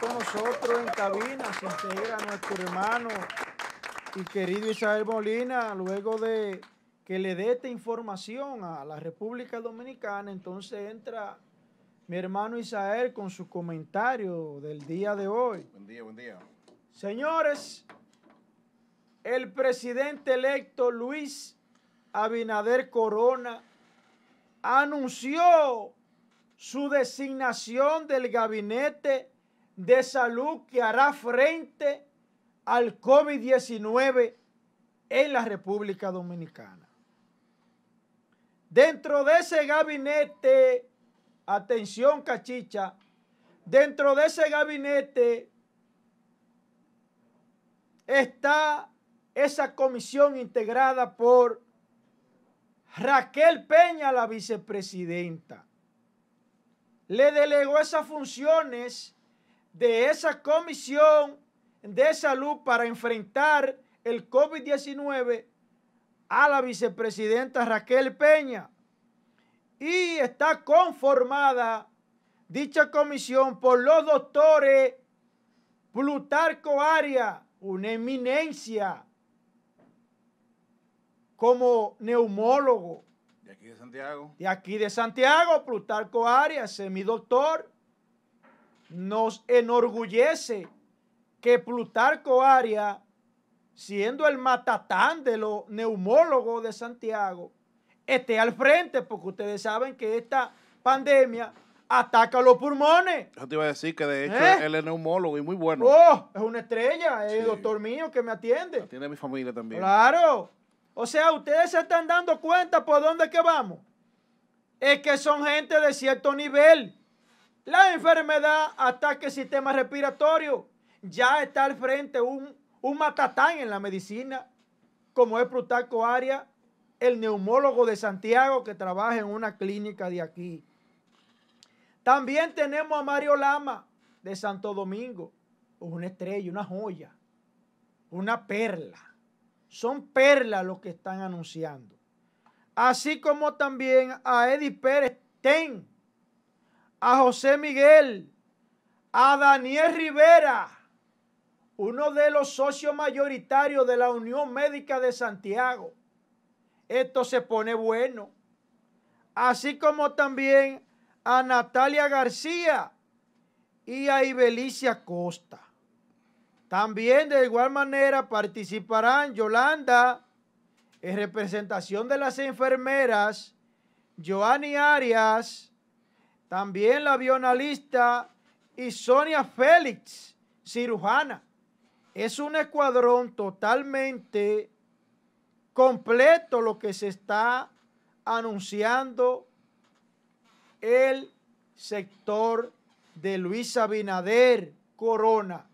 con nosotros en cabina se a nuestro hermano y querido Isabel Molina, luego de que le dé esta información a la República Dominicana, entonces entra mi hermano Isael con su comentario del día de hoy. Buen día, buen día. Señores, el presidente electo Luis Abinader Corona anunció su designación del gabinete de salud que hará frente al COVID-19 en la República Dominicana. Dentro de ese gabinete, atención cachicha, dentro de ese gabinete está esa comisión integrada por Raquel Peña, la vicepresidenta. Le delegó esas funciones de esa comisión de salud para enfrentar el COVID-19 a la vicepresidenta Raquel Peña. Y está conformada dicha comisión por los doctores Plutarco Aria, una eminencia como neumólogo. De aquí de Santiago. De aquí de Santiago, Plutarco Arias, semidoctor nos enorgullece que Plutarco Aria, siendo el matatán de los neumólogos de Santiago, esté al frente, porque ustedes saben que esta pandemia ataca los pulmones. Yo te iba a decir que de hecho ¿Eh? él es neumólogo y muy bueno. Oh, es una estrella, es el doctor mío que me atiende. Atiende a mi familia también. Claro. O sea, ustedes se están dando cuenta por dónde que vamos. Es que son gente de cierto nivel la enfermedad ataque el sistema respiratorio. Ya está al frente un, un matatán en la medicina, como es Plutarco Aria, el neumólogo de Santiago que trabaja en una clínica de aquí. También tenemos a Mario Lama de Santo Domingo, una estrella, una joya, una perla. Son perlas los que están anunciando. Así como también a Eddie Pérez Ten a José Miguel, a Daniel Rivera, uno de los socios mayoritarios de la Unión Médica de Santiago. Esto se pone bueno. Así como también a Natalia García y a Ibelicia Costa. También de igual manera participarán Yolanda en representación de las enfermeras, Joanny Arias, también la avionalista y Sonia Félix, cirujana. Es un escuadrón totalmente completo lo que se está anunciando el sector de Luis Abinader Corona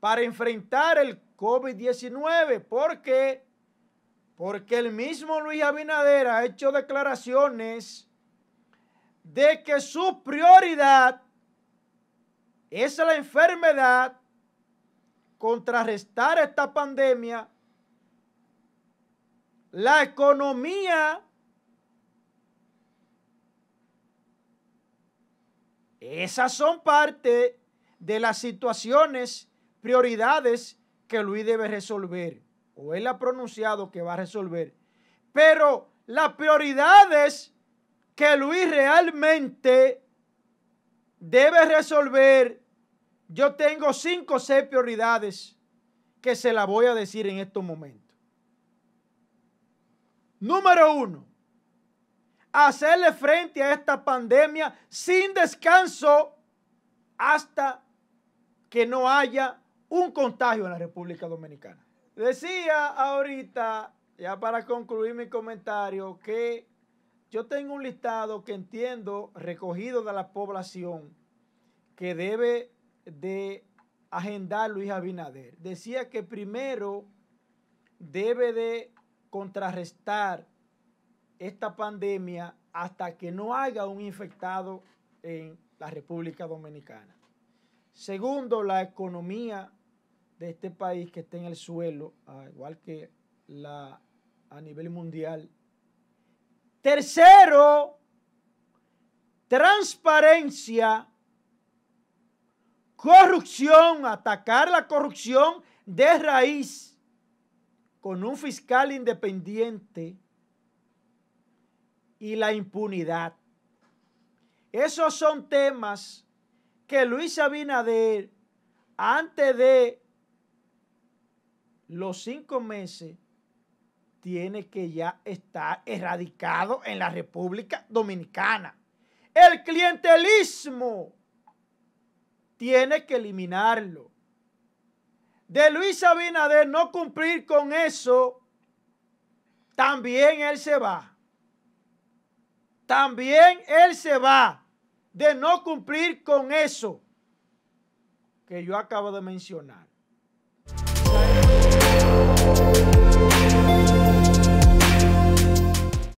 para enfrentar el COVID-19. ¿Por qué? Porque el mismo Luis Abinader ha hecho declaraciones de que su prioridad es la enfermedad, contrarrestar esta pandemia, la economía, esas son parte de las situaciones, prioridades que Luis debe resolver, o él ha pronunciado que va a resolver, pero las prioridades que Luis realmente debe resolver. Yo tengo cinco o seis prioridades que se las voy a decir en estos momentos. Número uno, hacerle frente a esta pandemia sin descanso hasta que no haya un contagio en la República Dominicana. Decía ahorita, ya para concluir mi comentario, que yo tengo un listado que entiendo recogido de la población que debe de agendar Luis Abinader. Decía que primero debe de contrarrestar esta pandemia hasta que no haya un infectado en la República Dominicana. Segundo, la economía de este país que está en el suelo, ah, igual que la a nivel mundial, Tercero, transparencia, corrupción, atacar la corrupción de raíz con un fiscal independiente y la impunidad. Esos son temas que Luis Abinader, antes de los cinco meses, tiene que ya estar erradicado en la República Dominicana. El clientelismo tiene que eliminarlo. De Luis Abinader no cumplir con eso, también él se va. También él se va de no cumplir con eso que yo acabo de mencionar.